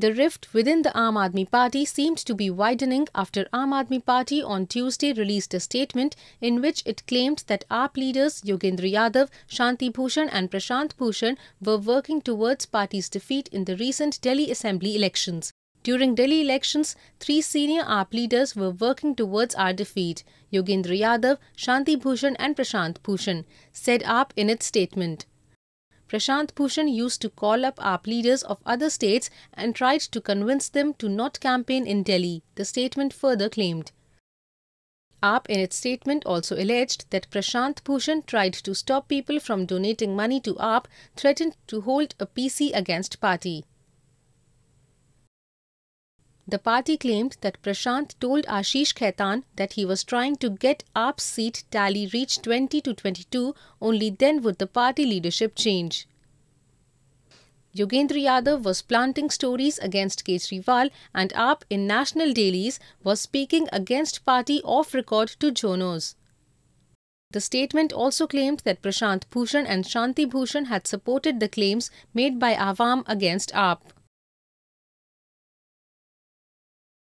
The rift within the Aam Aadmi Party seemed to be widening after Aam Aadmi Party on Tuesday released a statement in which it claimed that AAP leaders Yogendra Yadav, Shanti Bhushan and Prashant Bhushan were working towards party's defeat in the recent Delhi Assembly elections. During Delhi elections, three senior AAP leaders were working towards our defeat Yogendra Yadav, Shanti Bhushan and Prashant Bhushan, said AAP in its statement. Prashant Bhushan used to call up AAP leaders of other states and tried to convince them to not campaign in Delhi, the statement further claimed. AAP in its statement also alleged that Prashant Bhushan tried to stop people from donating money to AAP, threatened to hold a PC against party. The party claimed that Prashant told Ashish Khaitan that he was trying to get AAP's seat tally reach 20 to 22, only then would the party leadership change. Yogendra Yadav was planting stories against Kejriwal and AAP in national dailies was speaking against party off record to Jonos. The statement also claimed that Prashant Bhushan and Shanti Bhushan had supported the claims made by Awam against AAP.